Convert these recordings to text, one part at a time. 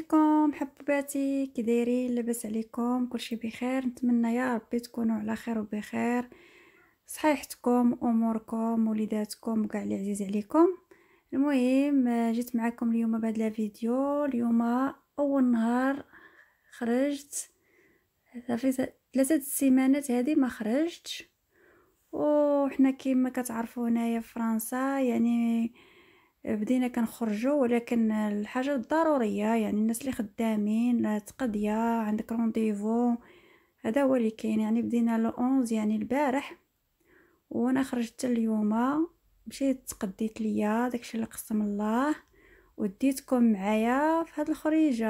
عليكم حبوباتي كي دايرين لاباس عليكم كلشي بخير نتمنى يا ربي تكونوا على خير وبخير صحيحتكم اموركم وليداتكم وكاع اللي عزيز عليكم المهم جيت معكم اليوم بعد لا فيديو اليوم اول نهار خرجت صافي ثلاثه السيمانات هذه ما خرجتش وحنا كما كتعرفوا هنايا في فرنسا يعني بدينا كنخرجوا ولكن الحاجه الضروريه يعني الناس اللي خدامين تقضيه عندك رونديفو هذا هو اللي كاين يعني بدينا لو 11 يعني البارح وانا خرجت اليوم مشيت تقديت ليا داكشي اللي قسم الله وديتكم معايا في هاد الخريجه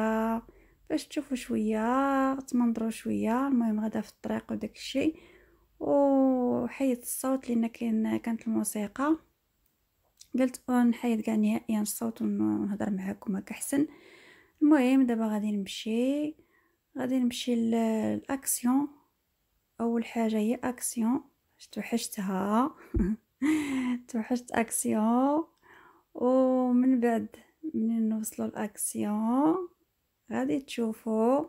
باش تشوفوا شويه تمنظروا شويه المهم غدا في الطريق وداكشي وحيت الصوت لان كانت الموسيقى قلت نحيد كاع نهائيا يعني الصوت ونهضر معاكم هكا احسن المهم دابا غادي نمشي غادي نمشي للاكسيون اول حاجه هي اكسيون توحشتها توحشت اكسيون ومن بعد منين نوصلوا لاكسيون غادي تشوفوا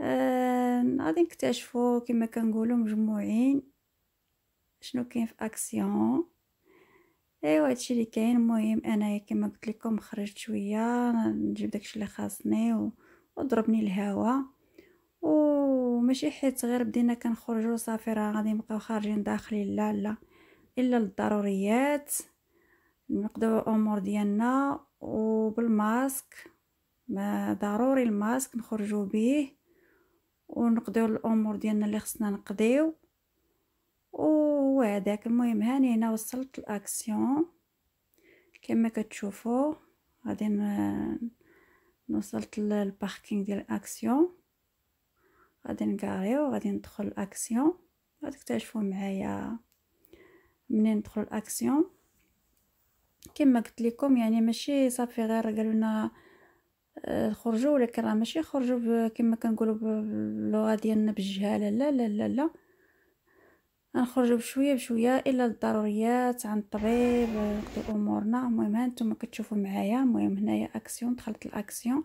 آه غادي نكتشفوا كما كنقولوا مجموعين شنو كاين في اكسيون ايوا هادشي اللي كاين المهم انايا كما قلت لكم خرجت شويه نجيب داكشي اللي خاصني و... وضربني الهواء وماشي حيت غير بدينا كنخرجوا صافي راه غادي نبقاو خارجين داخلين لا لا الا للضروريات نقضيو الامور ديالنا وبالماسك ما ضروري الماسك نخرجوا به ونقضيو الامور ديالنا اللي خصنا نقضيو هو هذاك المهم هاني هنا وصلت الاكسيون كما كتشوفوا غادي نوصلت للباركينغ ديال اكسيون غادي نكاريو غادي ندخل الاكسيون غادي تكتشفوا معايا منين ندخل الاكسيون كما قلت لكم يعني ماشي صافي غير قالوا لنا آه، خرجوا ولكن راه ماشي خرجوا كما كنقولوا باللغه ديالنا بالجهاله لا لا لا لا غنخرجوا بشويه بشويه الا الضروريات عند الطبيب نقضي امورنا المهم ها نتوما كتشوفوا معايا المهم هنايا اكسيون دخلت الاكسيون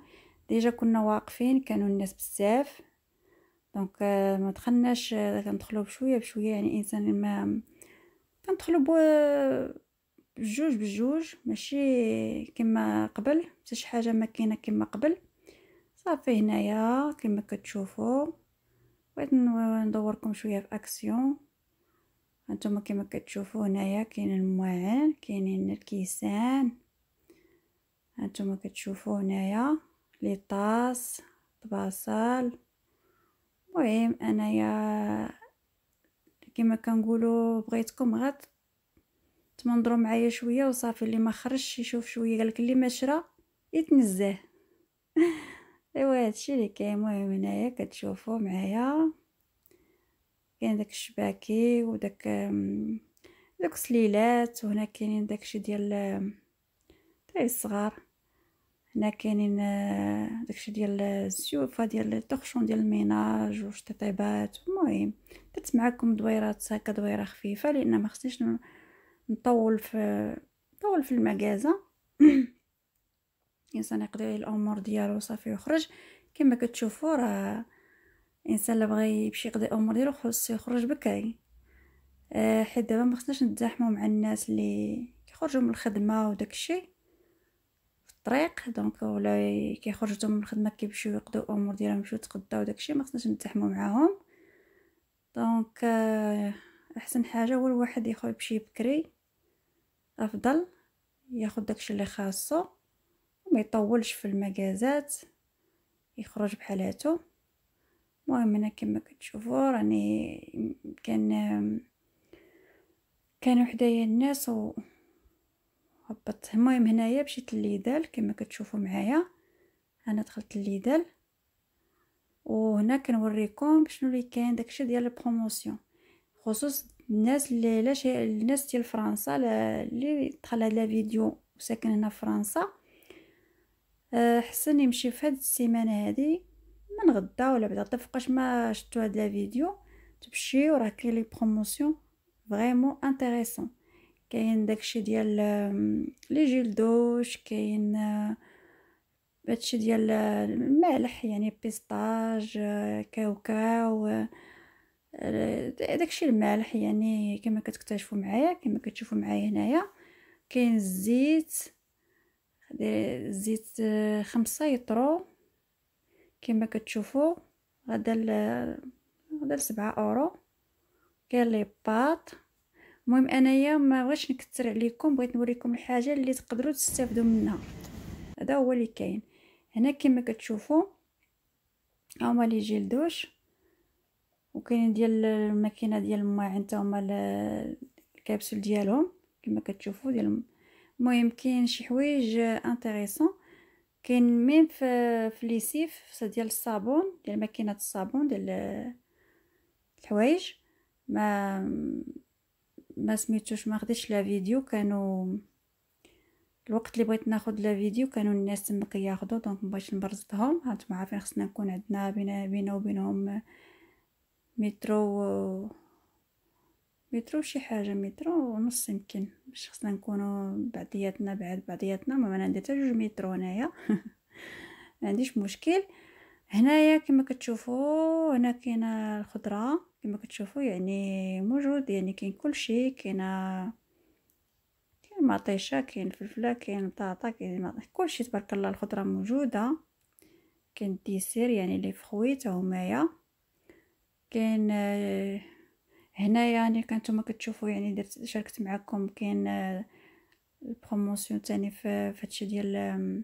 ديجا كنا واقفين كانوا الناس بزاف دونك آه، ما دخلناش كندخلوا آه، بشويه بشويه يعني الانسان ما كندخلوا بجوج بجوج ماشي كما قبل حتى شي حاجه ما كاينه كما قبل صافي هنايا كما كتشوفوا بغيت ندوركم شويه في اكسيون هانتوما كما كتشوفو هنايا كاين المواعن كاينين الكيسان هانتوما كتشوفو هنايا لي طاس طباسل المهم انايا كما كنقولو بغيتكم غات تمنظرو معايا شويه وصافي اللي ما خرجش يشوف شويه قالك اللي ما شرا يتنزه ايوا هادشي اللي كاين المهم هنايا كتشوفو معايا كاين داك الشباكي وداك داك السليلات وهنا كاينين داكشي ديال الدراري الصغار هنا كاينين آه، داكشي ديال آه، الزيوفه ديال الطخشون ديال الميناج وشطيطيبات المهم درت معكم دويرات هكا دويره خفيفه لان ما خصنيش نطول في نطول في المكازه الانسان يقضي الامور ديالو صافي يخرج كما كتشوفوا راه الانسان اللي بغى يمشي يقضي امور ديالو خصو يخرج بكري آه، حيت دابا ما خصناش نتزاحموا مع الناس اللي كيخرجوا من الخدمه وداك الشيء في الطريق دونك ولا كيخرجوا من الخدمه كيمشيو يقضوا امور ديالهم يمشيو يتغداو داك الشيء ما خصناش نتزاحموا معاهم دونك آه، احسن حاجه هو الواحد يخرج يمشي بكري افضل ياخد داكشي اللي خاصو وما يطولش في المجازات يخرج بحالاتو المهم انا كما كتشوفوا راني كان كان حدايا الناس و هبطت المهم هنايا مشيت لليدال كما كتشوفوا معايا انا دخلت لليدال وهنا كنوريكم شنو اللي كاين داكشي ديال البروموسيون خصوص الناس اللي شيء الناس ديال فرنسا اللي دخل هاد الفيديو وساكن هنا في فرنسا احسن آه، حسن يمشي في هاد السيمانه هذه من غدا ولا بعدا تفقاش طيب ما شفتوا هاد لا فيديو تمشي وراه كاين لي بروموسيون فريمون انتريسون كاين داكشي ديال لي جيل دوش كاين آه، هادشي ديال آه، المالح يعني بيستاج آه، كاوكاو داكشي المالح يعني كما كتكتشفوا معايا كما كتشوفوا معايا هنايا كاين الزيت الزيت خمسة يطرو كما كتشوفوا غدا غدا سبعة اورو كاين لي باط المهم انايا ما بغيتش نكثر عليكم بغيت نوريكم الحاجه اللي تقدروا تستافدوا منها هذا هو اللي كاين هنا كما كتشوفوا هما لي جيل دوش وكاين ديال الماكينه ديال الماعن تا هما الكبسول ديالهم كما كتشوفوا ديال المهم كاين شي حوايج انتريسون كاين ميم في في ليسيف ديال الصابون ديال ماكينه الصابون ديال الحوايج ما ما سميتوش ما خديتش لا فيديو كانوا الوقت اللي بغيت ناخذ لا فيديو كانوا الناس تما كياخذوا دونك مبغيتش نبرزتهم هانتوما عارفين خصنا نكون عندنا بينا وبينهم مترو مترو شي حاجه مترو ونص يمكن باش خصنا نكونوا بعضياتنا بعد بعضياتنا ما انا حتى جوج مترو هنايا ما عنديش مشكل هنايا كما كتشوفوا هنا كاينه الخضره كما كتشوفوا يعني موجود يعني كاين كل شيء كاينه كاين مطيشه كاين الفلفله كاين بطاطا كاين كل شيء تبارك الله الخضره موجوده كاين الديسير يعني لي فخوي تا همايا كاين آه، هنا يعني كنتوما كتشوفوا يعني درت شاركت معكم كاين البروموسيون آه، تاني في هادشي ديال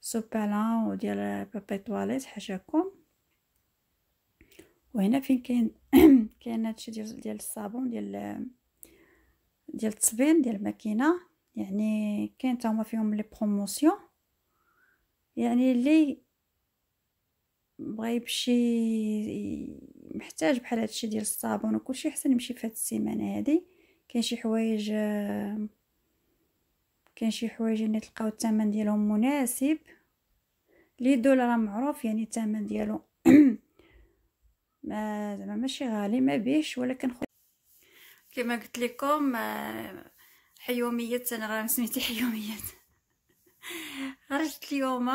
سوبالان وديال بابي آه، طواليت حاشاكم وهنا فين كاين كاين هادشي ديال ديال الصابون ديال آه، ديال التصبين ديال الماكينه يعني كاين تا هما فيهم لي بروموسيون يعني اللي بغا يمشي محتاج بحال هادشي ديال الصابون وكلشي حسن نمشي في السيمانه هادي كاين شي حوايج كاين شي حوايج اللي تلقاو الثمن ديالهم مناسب لي دولار معروف يعني الثمن ديالو ما زعما ماشي غالي ما بيش ولكن خو... كما قلت لكم آه، حيوميات انا راه سميتي حيوميات خرجت اليوم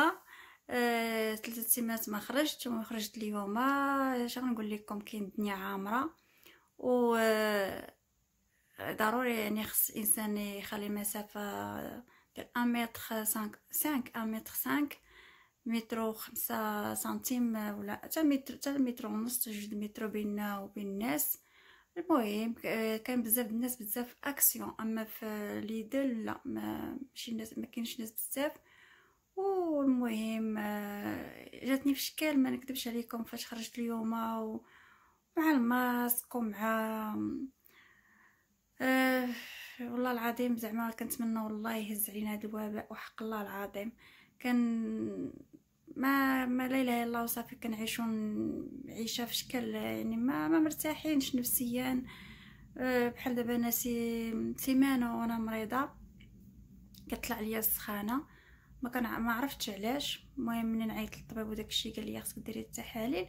ثلاثة سيمانات ما خرجت وما خرجت اليوم اش آه، غنقول لكم كاين الدنيا عامره و آه، ضروري يعني خص الانسان يخلي مسافه ديال 1 متر 5 5 1 متر 5 متر 5 سنتيم ولا حتى متر حتى متر ونص جوج متر بيننا وبين الناس المهم آه، كان بزاف الناس بزاف اكسيون اما في ليدل لا ماشي الناس ما كاينش ناس بزاف والمهم جاتني في شكل ما نكذبش عليكم فاش خرجت اليوم ومع الماسك ومع أه والله العظيم زعما كنتمنى والله يهز علينا هذا الوباء وحق الله العظيم كان ما ما لا اله الا الله وصافي كنعيشو عيشه في شكل يعني ما ما مرتاحينش نفسيا آه، بحال دابا انا سيمانه وانا مريضه كتطلع ليا السخانه ما كان ما عرفتش علاش المهم من عيطت للطبيب وداك الشيء قال لي خصك ديري التحاليل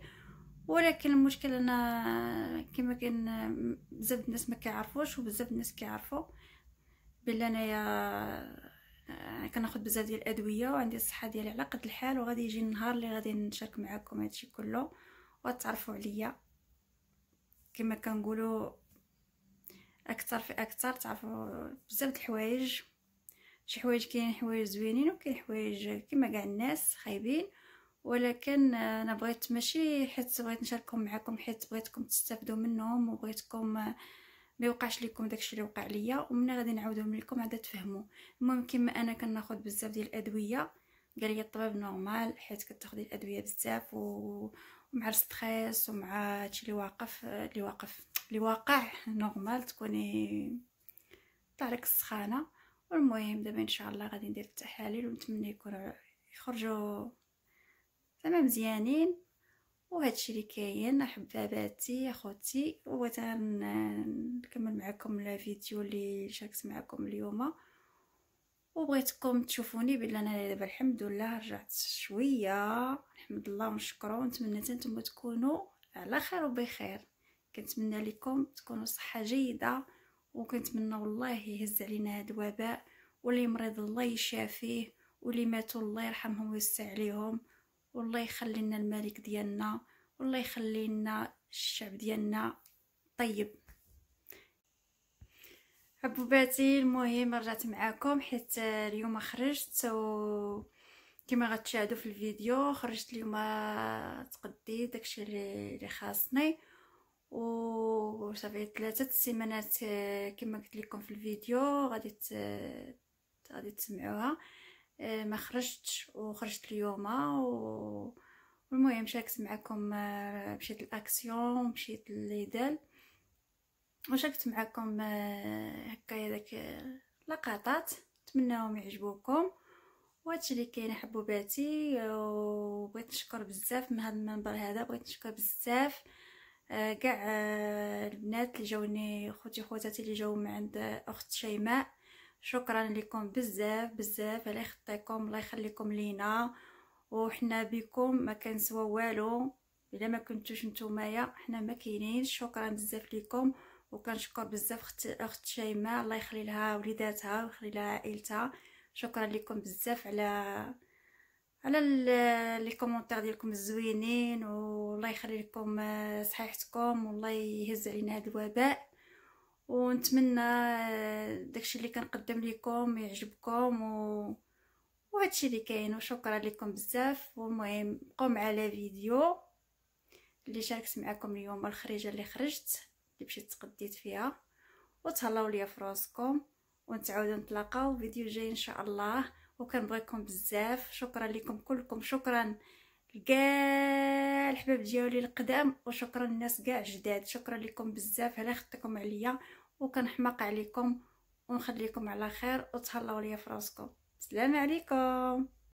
ولكن المشكل انا كما كان بزاف الناس ما كيعرفوش وبزاف الناس كيعرفوا بلي انايا آه، كناخد بزاف ديال الادويه وعندي الصحه ديالي على قد الحال وغادي يجي النهار اللي غادي نشارك معكم هادشي كله وتعرفوا عليا كما كنقولوا اكثر في اكثر تعرفوا بزاف د الحوايج شي حوايج كاين حوايج زوينين وكاين حوايج كما كاع الناس خايبين ولكن انا بغيت ماشي حيت بغيت نشاركهم معكم حيت بغيتكم تستافدوا منهم وبغيتكم ما يوقعش لكم داكشي اللي وقع ليا ومن غادي نعاودهم لكم عاد تفهموا المهم كما انا كناخذ بزاف ديال الادويه قال لي الطبيب نورمال حيت كتاخدي الادويه بزاف و... ومع ستريس ومع هادشي اللي واقف اللي واقف اللي واقع نورمال تكوني طارك السخانه المهم دابا ان شاء الله غادي ندير التحاليل ونتمنى يكونوا يخرجوا زعما مزيانين وهادشي اللي كاين احباباتي اخوتي نكمل معكم الفيديو اللي شاركت معكم اليوم وبغيتكم تشوفوني بلي انا دابا الحمد لله رجعت شويه الحمد لله ونشكره ونتمنى نتوما تكونوا على خير وبخير كنتمنى لكم تكونوا صحه جيده وكنتمنى والله يهز علينا هاد الوباء واللي مريض الله يشافيه واللي ماتوا الله يرحمهم ويوسع عليهم والله يخلي لنا الملك ديالنا والله يخلي لنا الشعب ديالنا طيب حبوباتي المهم رجعت معاكم حيت اليوم خرجت و كما غتشاهدوا في الفيديو خرجت اليوم تقدي داكشي اللي خاصني وصافي صافي ثلاثه السيمانات كما قلت لكم في الفيديو غادي ت... غادي تسمعوها ما خرجتش وخرجت اليوم و... والمهم شاركت معكم مشيت الاكسيون مشيت ليدال وشاركت معكم هكايا داك لقطات نتمنىهم يعجبوكم وهادشي اللي كاين حبوباتي وبغيت نشكر بزاف من هذا المنبر هذا بغيت نشكر بزاف آه، كاع آه، البنات اللي جاوني خوتي خواتاتي اللي جاو من عند اخت شيماء شكرا لكم بزاف بزاف على خطيكم الله يخليكم لينا وحنا بكم ما كنسوا والو الا ما كنتوش نتومايا حنا ما كاينينش شكرا بزاف لكم وكنشكر بزاف اخت اخت شيماء الله يخلي لها وليداتها ويخلي لها عائلتها شكرا لكم بزاف على على لي كومونتير ديالكم الزوينين والله يخلي لكم آه، صحيحتكم والله يهز علينا هذا الوباء ونتمنى آه، داكشي اللي كنقدم لكم يعجبكم و وهادشي اللي كاين وشكرا لكم بزاف والمهم بقاو مع لا فيديو اللي شاركت معكم اليوم الخريجه اللي خرجت اللي مشيت تقديت فيها وتهلاو ليا فراسكم ونتعاودوا نتلاقاو فيديو جاي ان شاء الله وكنبغيكم بزاف شكرا لكم كلكم شكرا لكاع الحباب ديالي القدام وشكرا الناس كاع جداد شكرا لكم بزاف على خدتكم عليا وكنحماق عليكم ونخليكم على خير وتهلاو ليا في راسكم السلام عليكم